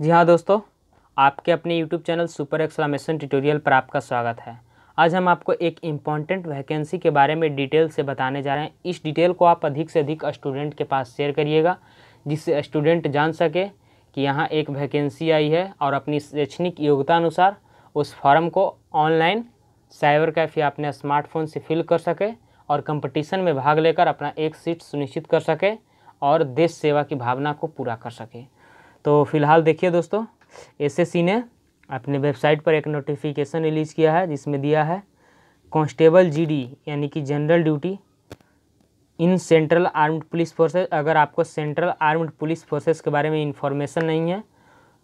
जी हाँ दोस्तों आपके अपने YouTube channel super exclamation tutorial पर आपका स्वागत है आज हम आपको एक इम्पॉर्टेंट वैकेंसी के बारे में डिटेल से बताने जा रहे हैं इस डिटेल को आप अधिक से अधिक स्टूडेंट के पास शेयर करिएगा जिससे स्टूडेंट जान सके कि यहाँ एक वैकेंसी आई है और अपनी शैक्षणिक योग्यता अनुसार उस फॉर्म को ऑनलाइन साइबर कैफे अपने स्मार्टफोन से फिल कर सके और कंपटीशन में भाग लेकर अपना एक सीट सुनिश्चित कर सके और देश सेवा की भावना को पूरा कर सके तो फिलहाल देखिए दोस्तों एसएससी ने अपने वेबसाइट पर एक नोटिफिकेशन रिलीज किया है जिसमें दिया है कांस्टेबल जीडी यानी कि general duty in central armed police forces अगर आपको सेंट्रल आर्म्ड पुलिस फोर्सेस के बारे में इन्फॉर्मेशन नहीं है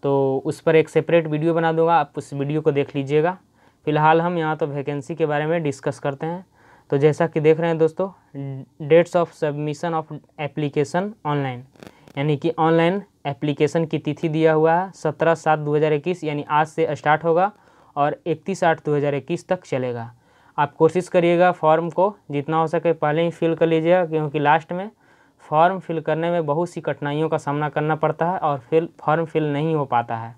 तो उस पर एक सेपरेट वीडियो बना दूंगा आप उस वीडियो को देख लीजिएगा फिलहाल हम यहाँ तो वैकेंसी के बारे में डिस्कस करते हैं तो जैसा कि देख रहे हैं दोस्तों dates of submission of application online यानी कि ऑनलाइन एप्लीकेशन की तिथि दिया हुआ है सत्रह सात दो हज़ार इक्कीस यानी आज से स्टार्ट होगा और इकतीस आठ दो हज़ार इक्कीस तक चलेगा आप कोशिश करिएगा फॉर्म को जितना हो सके पहले ही फिल कर लीजिएगा क्योंकि लास्ट में फॉर्म फिल करने में बहुत सी कठिनाइयों का सामना करना पड़ता है और फिर फॉर्म फिल नहीं हो पाता है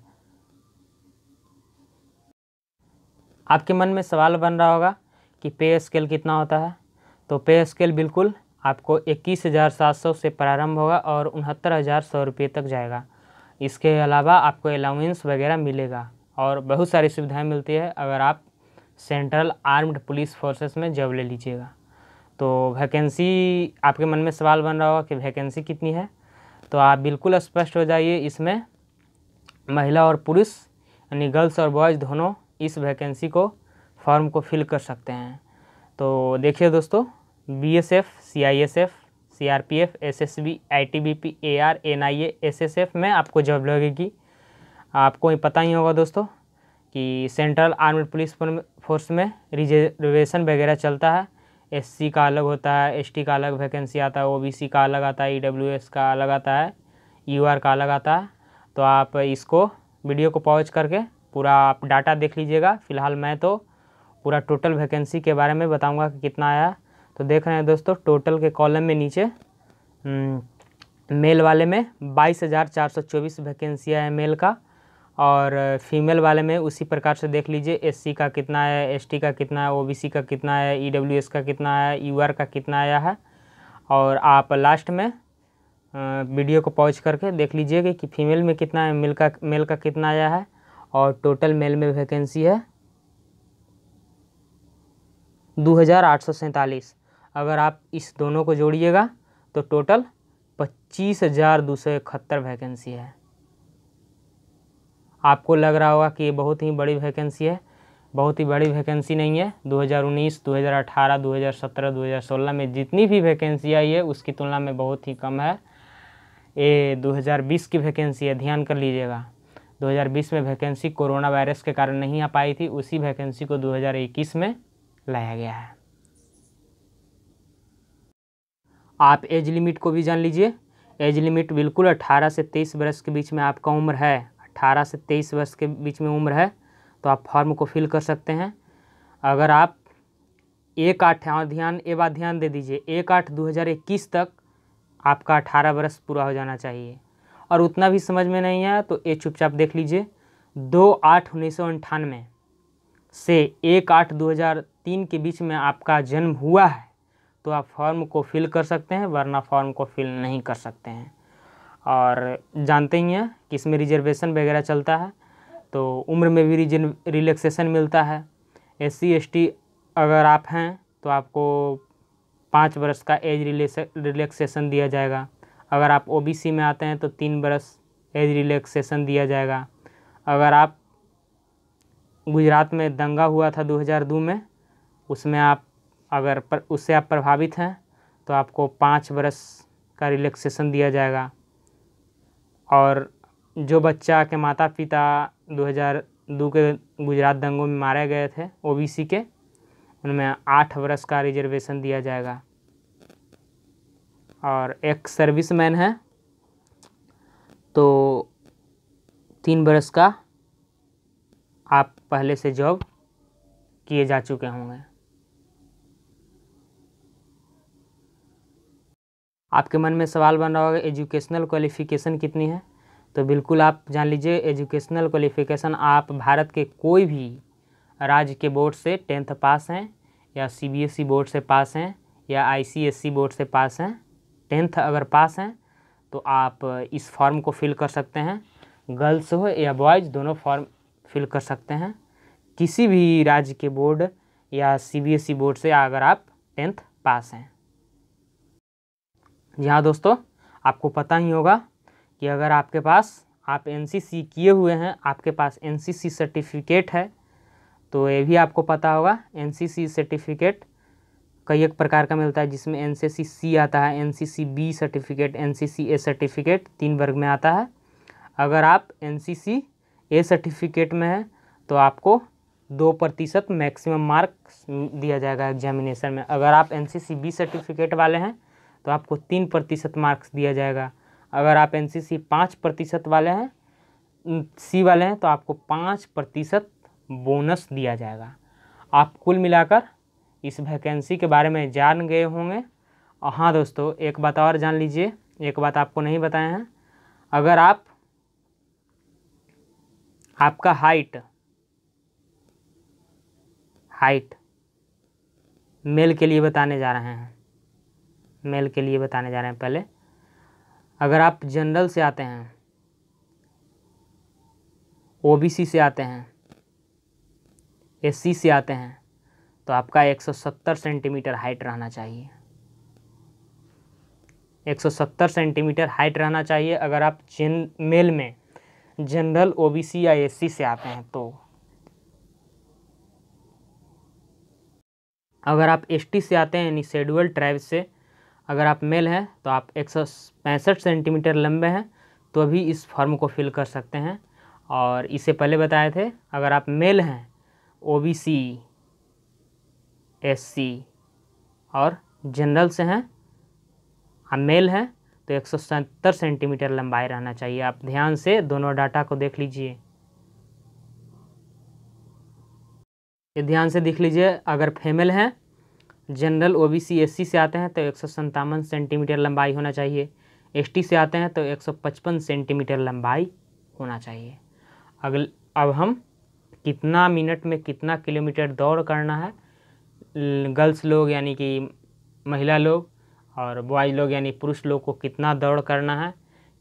आपके मन में सवाल बन रहा होगा कि पे स्केल कितना होता है तो पे स्केल बिल्कुल आपको इक्कीस हज़ार सात सौ से प्रारंभ होगा और उनहत्तर हज़ार सौ रुपये तक जाएगा इसके अलावा आपको अलाउंस वगैरह मिलेगा और बहुत सारी सुविधाएं मिलती है अगर आप सेंट्रल आर्म्ड पुलिस फोर्सेस में जॉब ले लीजिएगा तो वैकेंसी आपके मन में सवाल बन रहा होगा कि वैकेंसी कितनी है तो आप बिल्कुल स्पष्ट हो जाइए इसमें महिला और पुरुष यानी गर्ल्स और बॉयज़ दोनों इस वैकेंसी को फॉर्म को फिल कर सकते हैं तो देखिए दोस्तों B S F C I S F C R P F S S B I T B P A R N I A S S F में आपको जॉब लगेगी आपको पता ही होगा दोस्तों कि सेंट्रल आर्मी पुलिस फोर्स में reservation वगैरह चलता है एससी का अलग होता है एसटी का अलग वैकेंसी आता है ओबीसी का अलग आता है ईडब्ल्यूएस e का अलग आता है यूआर का अलग आता है तो आप इसको वीडियो को पॉज करके पूरा आप डाटा देख लीजिएगा फिलहाल मैं तो पूरा टोटल वैकेंसी के बारे में बताऊंगा कि कितना आया तो देख रहे हैं दोस्तों टोटल के कॉलम में नीचे मेल हम्म, वाले में बाईस हज़ार चार सौ चौबीस वैकेंसियाँ है मेल का और फीमेल वाले में उसी प्रकार से देख लीजिए एससी का कितना है एसटी का कितना है ओबीसी का कितना है ईडब्ल्यूएस e का कितना है यूआर का कितना आया है और आप लास्ट में वीडियो को पॉज करके देख लीजिएगा कि फीमेल में कितना है मेल का मेल का कितना आया है और टोटल मेल में वैकेंसी है दो हज़ार आठ सौ सैंतालीस अगर आप इस दोनों को जोड़िएगा तो टोटल पच्चीस हज़ार दो सौ इकहत्तर वैकेंसी है आपको लग रहा होगा कि ये बहुत ही बड़ी वैकेंसी है बहुत ही बड़ी वैकेंसी नहीं है 2019, 2018, 2017, 2016 में जितनी भी वैकेंसी आई है उसकी तुलना में बहुत ही कम है ये 2020 की वैकेंसी है ध्यान कर लीजिएगा 2020 में वैकेंसी कोरोना वायरस के कारण नहीं आ पाई थी उसी वैकेंसी को 2021 में लाया गया है आप एज लिमिट को भी जान लीजिए एज लिमिट बिल्कुल 18 से तेईस वर्ष के बीच में आपका उम्र है 18 से तेईस वर्ष के बीच में उम्र है तो आप फॉर्म को फिल कर सकते हैं अगर आप एक आठ और ध्यान ये बात ध्यान दे दीजिए एक आठ दो हज़ार इक्कीस तक आपका अठारह वर्ष पूरा हो जाना चाहिए और उतना भी समझ में नहीं आया तो ये चुपचाप देख लीजिए दो आठ उन्नीस सौ अंठानवे से एक आठ दो हज़ार तीन के बीच में आपका जन्म हुआ है तो आप फॉर्म को फिल कर सकते हैं वरना फॉर्म को फिल नहीं कर सकते हैं और जानते ही हैं कि इसमें रिजर्वेशन वगैरह चलता है तो उम्र में भी रिजन रिलैक्सेशन मिलता है एस सी अगर आप हैं तो आपको पाँच वर्ष का एज रिलैक्सेशन दिया जाएगा अगर आप ओबीसी में आते हैं तो तीन वर्ष एज रिलैक्सेशन दिया जाएगा अगर आप गुजरात में दंगा हुआ था 2002 में उसमें आप अगर पर उससे आप प्रभावित हैं तो आपको पाँच बरस का रिलैक्सेशन दिया जाएगा और जो बच्चा के माता पिता 2002 के गुजरात दंगों में मारे गए थे ओबीसी के उनमें आठ बरस का रिजर्वेशन दिया जाएगा और एक सर्विसमैन है तो तीन बरस का आप पहले से जॉब किए जा चुके होंगे आपके मन में सवाल बन रहा होगा एजुकेशनल क्वालिफ़िकेशन कितनी है तो बिल्कुल आप जान लीजिए एजुकेशनल क्वालिफ़िकेशन आप भारत के कोई भी राज्य के बोर्ड से टेंथ पास हैं या सीबीएसई बोर्ड e से पास हैं या आईसीएसई बोर्ड e से पास हैं टेंथ अगर पास हैं तो आप इस फॉर्म को फिल कर सकते हैं गर्ल्स हो या बॉयज़ दोनों फॉर्म फिल कर सकते हैं किसी भी राज्य के बोर्ड या सीबीएसई बोर्ड e से अगर आप टेंथ पास हैं जी हाँ दोस्तों आपको पता ही होगा कि अगर आपके पास आप एन किए हुए हैं आपके पास एन सर्टिफिकेट है तो ये भी आपको पता होगा एन सर्टिफिकेट कई एक प्रकार का मिलता है जिसमें एन सी आता है N B certificate N A certificate तीन वर्ग में आता है अगर आप एन ए सर्टिफिकेट में हैं तो आपको दो प्रतिशत मैक्सिमम मार्क्स दिया जाएगा एग्जामिनेशन में अगर आप एन बी सर्टिफिकेट वाले हैं तो आपको तीन प्रतिशत मार्क्स दिया जाएगा अगर आप एन सी सी पाँच प्रतिशत वाले हैं सी वाले हैं तो आपको पाँच प्रतिशत बोनस दिया जाएगा आप कुल मिलाकर इस वैकेंसी के बारे में जान गए होंगे और हाँ दोस्तों एक बात और जान लीजिए एक बात आपको नहीं बताए हैं अगर आप आपका हाइट हाइट मेल के लिए बताने जा रहे हैं मेल के लिए बताने जा रहे हैं पहले अगर आप जनरल से आते हैं ओबीसी से आते हैं एससी से आते हैं तो आपका 170 सेंटीमीटर हाइट रहना चाहिए 170 सेंटीमीटर हाइट रहना चाहिए अगर आप जेन मेल में जनरल ओबीसी या एससी से आते हैं तो अगर आप एसटी से आते हैं यानी शेड्यूल ट्राइब से अगर आप मेल हैं तो आप एक सेंटीमीटर लंबे हैं तो भी इस फॉर्म को फिल कर सकते हैं और इसे पहले बताए थे अगर आप मेल हैं ओ बी सी एस सी और जनरल से हैं आप मेल हैं तो एक सेंटीमीटर लंबाई रहना चाहिए आप ध्यान से दोनों डाटा को देख लीजिए ये ध्यान से देख लीजिए अगर फीमेल हैं general O B C S C से आते हैं तो एक सेंटीमीटर लंबाई होना चाहिए एसटी से आते हैं तो 155 सेंटीमीटर लंबाई होना चाहिए अगल अब हम कितना मिनट में कितना किलोमीटर दौड़ करना है गर्ल्स लोग यानी कि महिला लोग और बॉयज़ लोग यानी पुरुष लोग को कितना दौड़ करना है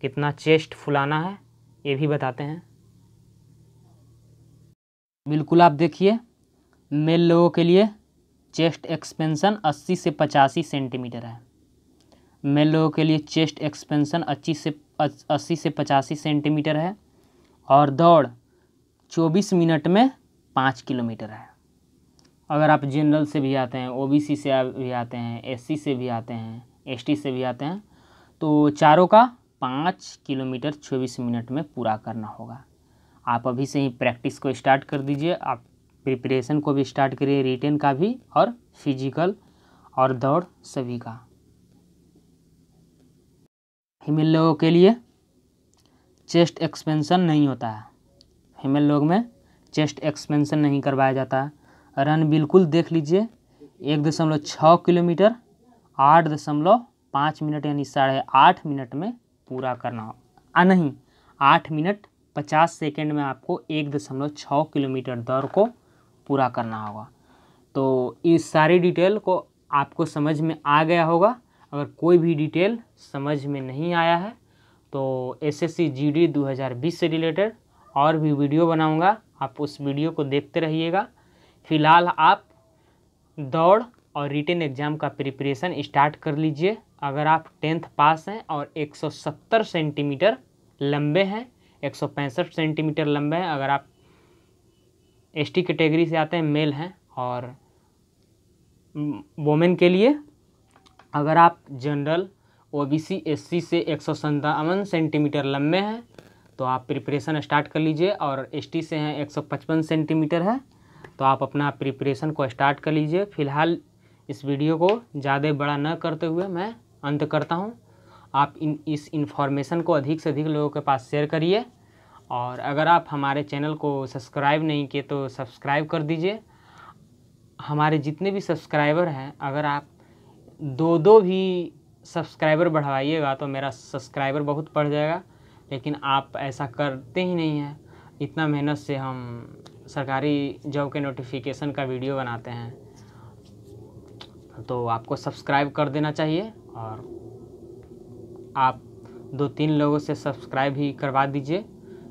कितना चेस्ट फुलाना है ये भी बताते हैं बिल्कुल आप देखिए मेल लोगों के लिए चेस्ट एक्सपेंसन 80 से पचासी सेंटीमीटर है मेल लोगों के लिए चेस्ट एक्सपेंसन अच्छी से अस्सी से पचासी सेंटीमीटर है और दौड़ चौबीस मिनट में पाँच किलोमीटर है अगर आप जनरल से भी आते हैं ओबीसी से भी आते हैं एससी से भी आते हैं एसटी से भी आते हैं तो चारों का पाँच किलोमीटर चौबीस मिनट में पूरा करना होगा आप अभी से ही प्रैक्टिस को स्टार्ट कर दीजिए आप प्रिपरेशन को भी स्टार्ट करिए रिटेन का भी और फिजिकल और दौड़ सभी का फीमेल लोगों के लिए चेस्ट एक्सपेंशन नहीं होता है फीमेल लोग में चेस्ट एक्सपेंशन नहीं करवाया जाता है रन बिल्कुल देख लीजिए एक दशमलव छः किलोमीटर आठ दशमलव पाँच मिनट यानी साढ़े आठ मिनट में पूरा करना हो आ नहीं आठ मिनट पचास सेकेंड में आपको एक दशमलव छः किलोमीटर दौड़ को पूरा करना होगा तो इस सारी डिटेल को आपको समझ में आ गया होगा अगर कोई भी डिटेल समझ में नहीं आया है तो S S C G D दो हज़ार बीस से रिलेटेड और भी वीडियो बनाऊंगा आप उस वीडियो को देखते रहिएगा फ़िलहाल आप दौड़ और रिटेन एग्ज़ाम का प्रिपरेशन स्टार्ट कर लीजिए अगर आप टेंथ पास हैं और 170 सेंटीमीटर लंबे हैं एक सेंटीमीटर लंबे हैं अगर आप एस टी कैटेगरी से आते हैं मेल हैं और वोमेन के लिए अगर आप general O B C S C से एक सौ संतावन सेंटीमीटर लंबे हैं तो आप प्रिपरेशन स्टार्ट कर लीजिए और एस टी से हैं एक सौ पचपन सेंटीमीटर है तो आप अपना प्रिपरेशन को स्टार्ट कर लीजिए फिलहाल इस वीडियो को ज़्यादा बड़ा न करते हुए मैं अंत करता हूँ आप इन इस इन्फॉर्मेशन को अधिक से अधिक लोगों के पास शेयर करिए और अगर आप हमारे चैनल को सब्सक्राइब नहीं किए तो सब्सक्राइब कर दीजिए हमारे जितने भी सब्सक्राइबर हैं अगर आप दो दो भी सब्सक्राइबर बढ़वाइएगा तो मेरा सब्सक्राइबर बहुत बढ़ जाएगा लेकिन आप ऐसा करते ही नहीं हैं इतना मेहनत से हम सरकारी जॉब के नोटिफिकेशन का वीडियो बनाते हैं तो आपको सब्सक्राइब कर देना चाहिए और आप दो तीन लोगों से सब्सक्राइब ही करवा दीजिए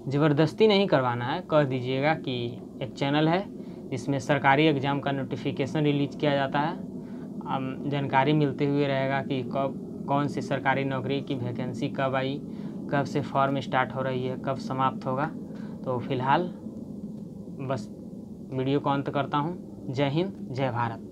ज़बरदस्ती नहीं करवाना है कह दीजिएगा कि एक चैनल है जिसमें सरकारी एग्ज़ाम का नोटिफिकेशन रिलीज किया जाता है जानकारी मिलते हुए रहेगा कि कब कौन सी सरकारी नौकरी की वैकेंसी कब आई कब से फॉर्म स्टार्ट हो रही है कब समाप्त होगा तो फिलहाल बस वीडियो को अंत करता हूँ जय हिंद जय भारत